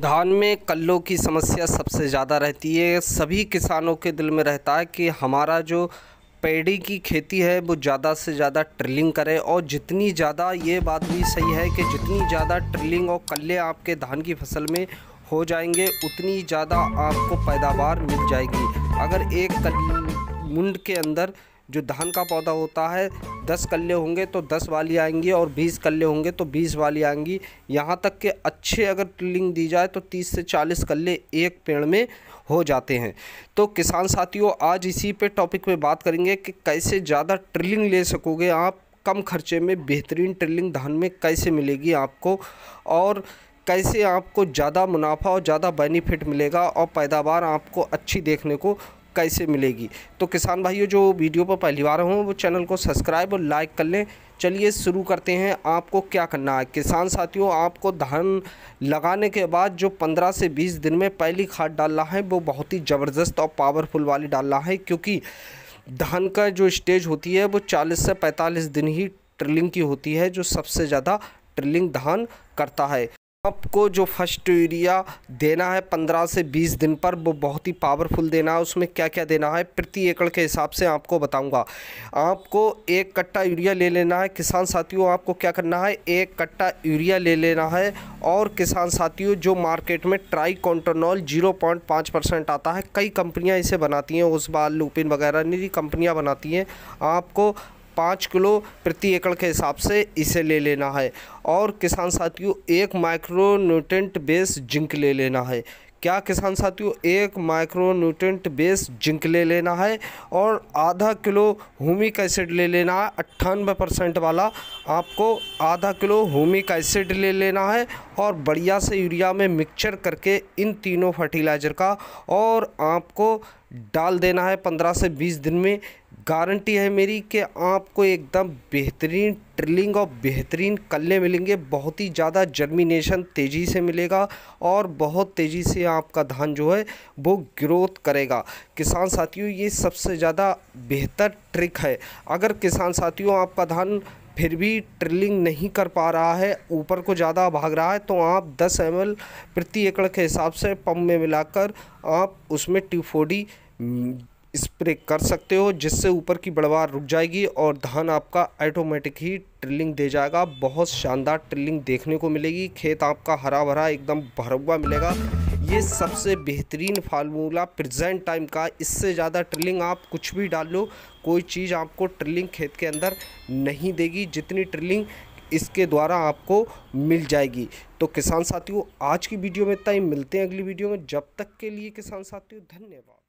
धान में कल्लों की समस्या सबसे ज़्यादा रहती है सभी किसानों के दिल में रहता है कि हमारा जो पेड़ी की खेती है वो ज़्यादा से ज़्यादा ट्रिलिंग करें और जितनी ज़्यादा ये बात भी सही है कि जितनी ज़्यादा ट्रिलिंग और कल्ले आपके धान की फसल में हो जाएंगे उतनी ज़्यादा आपको पैदावार मिल जाएगी अगर एक मुंड के अंदर जो धान का पौधा होता है दस कल्ले होंगे तो दस वाली आएंगी और बीस कल्ले होंगे तो बीस वाली आएंगी यहाँ तक के अच्छे अगर ट्रिलिंग दी जाए तो तीस से चालीस कल्ले एक पेड़ में हो जाते हैं तो किसान साथियों आज इसी पे टॉपिक पे बात करेंगे कि कैसे ज़्यादा ट्रिलिंग ले सकोगे आप कम खर्चे में बेहतरीन ट्रिलिंग धान में कैसे मिलेगी आपको और कैसे आपको ज़्यादा मुनाफा और ज़्यादा बेनिफिट मिलेगा और पैदावार आपको अच्छी देखने को कैसे मिलेगी तो किसान भाइयों जो वीडियो पर पहली बार हों वो चैनल को सब्सक्राइब और लाइक कर लें चलिए शुरू करते हैं आपको क्या करना है किसान साथियों आपको धान लगाने के बाद जो 15 से 20 दिन में पहली खाद डालना है वो बहुत ही ज़बरदस्त और पावरफुल वाली डालना है क्योंकि धान का जो स्टेज होती है वो 40 से 45 दिन ही ट्रिलिंग की होती है जो सबसे ज़्यादा ट्रिलिंग धान करता है आपको जो फर्स्ट यूरिया देना है पंद्रह से बीस दिन पर वो बहुत ही पावरफुल देना है उसमें क्या क्या देना है प्रति एकड़ के हिसाब से आपको बताऊंगा आपको एक कट्टा यूरिया ले लेना है किसान साथियों आपको क्या करना है एक कट्टा यूरिया ले लेना है और किसान साथियों जो मार्केट में ट्राई कॉन्टोनॉल जीरो पॉइंट पाँच परसेंट आता है कई कंपनियाँ इसे बनाती हैं उस बार लूपिन वगैरह निजी कंपनियाँ बनाती हैं आपको पाँच किलो प्रति एकड़ के हिसाब से इसे ले लेना है और किसान साथियों एक माइक्रो न्यूट्रेंट बेस जिंक ले लेना है क्या किसान साथियों एक माइक्रो न्यूट्रेंट बेस जिंक ले लेना है और आधा किलो होमिक एसिड ले लेना है अट्ठानबे परसेंट वाला आपको आधा किलो होमिक एसिड ले लेना है और बढ़िया से यूरिया में मिक्सचर करके इन तीनों फर्टिलाइज़र का और आपको डाल देना है पंद्रह से बीस दिन में गारंटी है मेरी कि आपको एकदम बेहतरीन ट्रिलिंग और बेहतरीन कल्ले मिलेंगे बहुत ही ज़्यादा जर्मिनेशन तेज़ी से मिलेगा और बहुत तेज़ी से आपका धान जो है वो ग्रोथ करेगा किसान साथियों ये सबसे ज़्यादा बेहतर ट्रिक है अगर किसान साथियों आपका धान फिर भी ट्रिलिंग नहीं कर पा रहा है ऊपर को ज़्यादा भाग रहा है तो आप 10 एम प्रति एकड़ के हिसाब से पम्प में मिलाकर आप उसमें ट्यूफोडी स्प्रे कर सकते हो जिससे ऊपर की बढ़वार रुक जाएगी और धान आपका ऑटोमेटिक ही ट्रिलिंग दे जाएगा बहुत शानदार ट्रिलिंग देखने को मिलेगी खेत आपका हरा भरा एकदम भरा हुआ मिलेगा ये सबसे बेहतरीन फार्मूला प्रेजेंट टाइम का इससे ज़्यादा ट्रिलिंग आप कुछ भी डाल लो कोई चीज़ आपको ट्रिलिंग खेत के अंदर नहीं देगी जितनी ट्रिलिंग इसके द्वारा आपको मिल जाएगी तो किसान साथियों आज की वीडियो में इतना ही मिलते हैं अगली वीडियो में जब तक के लिए किसान साथियों धन्यवाद